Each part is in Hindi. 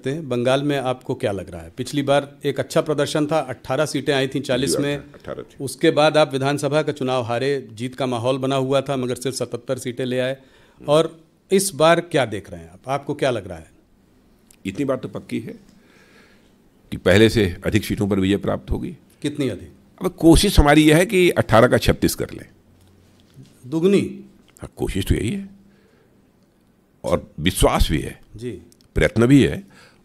सकते हैं बंगाल में आपको क्या लग रहा है पिछली बार एक अच्छा प्रदर्शन था 18 सीटें आई थी 40 में उसके बाद आप विधानसभा का चुनाव हारे जीत का माहौल बना हुआ था मगर सिर्फ सतहत्तर सीटें ले आए और इस बार क्या देख रहे हैं आप आपको क्या लग रहा है इतनी बात तो पक्की है कि पहले से अधिक सीटों पर विजय प्राप्त होगी कितनी अधिक अब कोशिश हमारी यह है कि अट्ठारह का छत्तीस कर लें दुगनी हाँ, कोशिश तो यही है और विश्वास भी है जी प्रयत्न भी है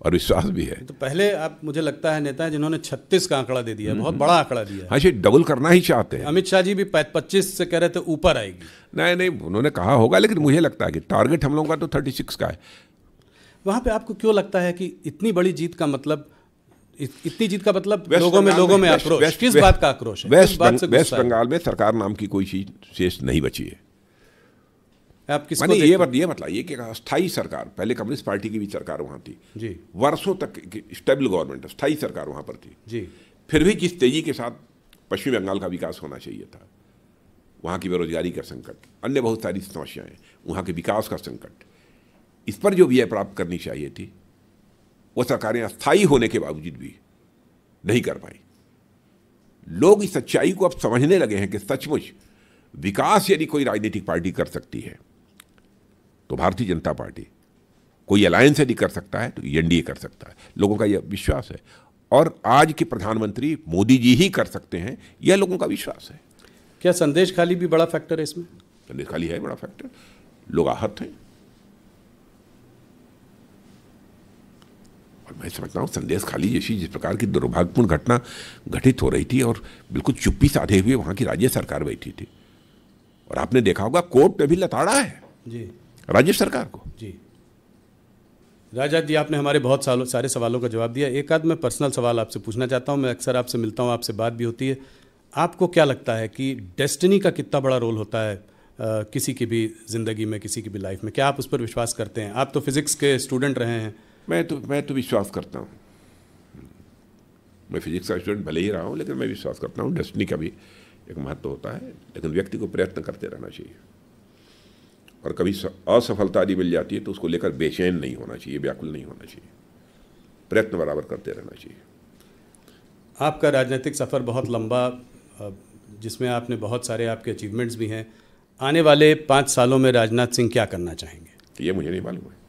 और विश्वास भी है तो पहले आप मुझे लगता है नेता जिन्होंने छत्तीस का आंकड़ा दे दिया हम्म, बहुत हम्म। बड़ा आंकड़ा दिया हाँ जी डबल करना ही चाहते हैं अमित शाह जी भी पच्चीस से कह रहे थे ऊपर आएगी नहीं नहीं उन्होंने कहा होगा लेकिन मुझे लगता है कि टारगेट हम लोगों का तो थर्टी का है वहाँ पे आपको क्यों लगता है कि इतनी बड़ी जीत का मतलब इतनी जीत का मतलब लोगों में लोगों में आक्रोश किस बात का आक्रोश है वेस्ट बंगाल में सरकार नाम की कोई चीज शेष नहीं बची है आप किस मैंने ये मत ये मत कि स्थाई सरकार पहले कम्युनिस्ट पार्टी की भी सरकार वहाँ थी जी वर्षों तक स्टेबल गवर्नमेंट स्थाई सरकार वहाँ पर थी जी फिर भी जिस तेजी के साथ पश्चिम बंगाल का विकास होना चाहिए था वहाँ की बेरोजगारी का संकट अन्य बहुत सारी समस्याएं वहाँ के विकास का संकट इस पर जो विजय प्राप्त करनी चाहिए थी वो सरकारें अस्थायी होने के बावजूद भी नहीं कर पाई लोग इस सच्चाई को अब समझने लगे हैं कि सचमुच विकास यदि कोई राजनीतिक पार्टी कर सकती है तो भारतीय जनता पार्टी कोई अलायंस यदि कर सकता है तो एनडीए कर सकता है लोगों का यह विश्वास है और आज के प्रधानमंत्री मोदी जी ही कर सकते हैं यह लोगों का विश्वास है क्या संदेश खाली भी बड़ा फैक्टर है इसमें संदेश खाली है बड़ा फैक्टर लोग आहत हैं और मैं समझता हूँ संदेश खाली जैसी जिस प्रकार की दुर्भाग्यपूर्ण घटना घटित हो रही थी और बिल्कुल चुप्पी साधे हुए वहाँ की राज्य सरकार बैठी थी और आपने देखा होगा कोर्ट में भी लताड़ा है जी राज्य सरकार को जी राजा जी आपने हमारे बहुत सालों सारे सवालों का जवाब दिया एक आध मैं पर्सनल सवाल आपसे पूछना चाहता हूँ मैं अक्सर आपसे मिलता हूँ आपसे बात भी होती है आपको क्या लगता है कि डेस्टिनी का कितना बड़ा रोल होता है आ, किसी की भी ज़िंदगी में किसी की भी लाइफ में क्या आप उस पर विश्वास करते हैं आप तो फिज़िक्स के स्टूडेंट रहे हैं मैं तो मैं तो विश्वास करता हूँ मैं फिज़िक्स का स्टूडेंट भले ही रहा हूँ लेकिन मैं विश्वास करता हूँ डेस्टिनी का भी एक महत्व होता है लेकिन व्यक्ति को प्रयत्न करते रहना चाहिए और कभी असफलता यदि मिल जाती है तो उसको लेकर बेचैन नहीं होना चाहिए व्याकुल नहीं होना चाहिए प्रयत्न बराबर करते रहना चाहिए आपका राजनीतिक सफ़र बहुत लंबा जिसमें आपने बहुत सारे आपके अचीवमेंट्स भी हैं आने वाले पाँच सालों में राजनाथ सिंह क्या करना चाहेंगे तो ये मुझे नहीं मालूम है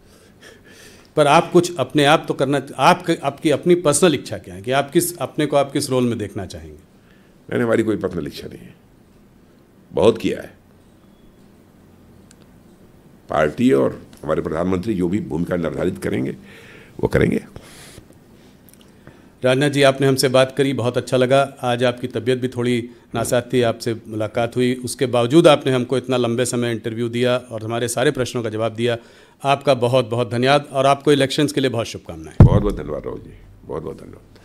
पर आप कुछ अपने आप तो करना आप आपकी अपनी पर्सनल इच्छा क्या है कि आप किस अपने को आप किस रोल में देखना चाहेंगे मैंने हमारी कोई पर्सनल इच्छा नहीं है बहुत किया है पार्टी और हमारे प्रधानमंत्री जो भी भूमिका निर्धारित करेंगे वो करेंगे राजनाथ जी आपने हमसे बात करी बहुत अच्छा लगा आज आपकी तबीयत भी थोड़ी नासाद थी आपसे मुलाकात हुई उसके बावजूद आपने हमको इतना लंबे समय इंटरव्यू दिया और हमारे सारे प्रश्नों का जवाब दिया आपका बहुत बहुत धन्यवाद और आपको इलेक्शंस के लिए बहुत शुभकामनाएं बहुत बहुत धन्यवाद राहुल जी बहुत बहुत धन्यवाद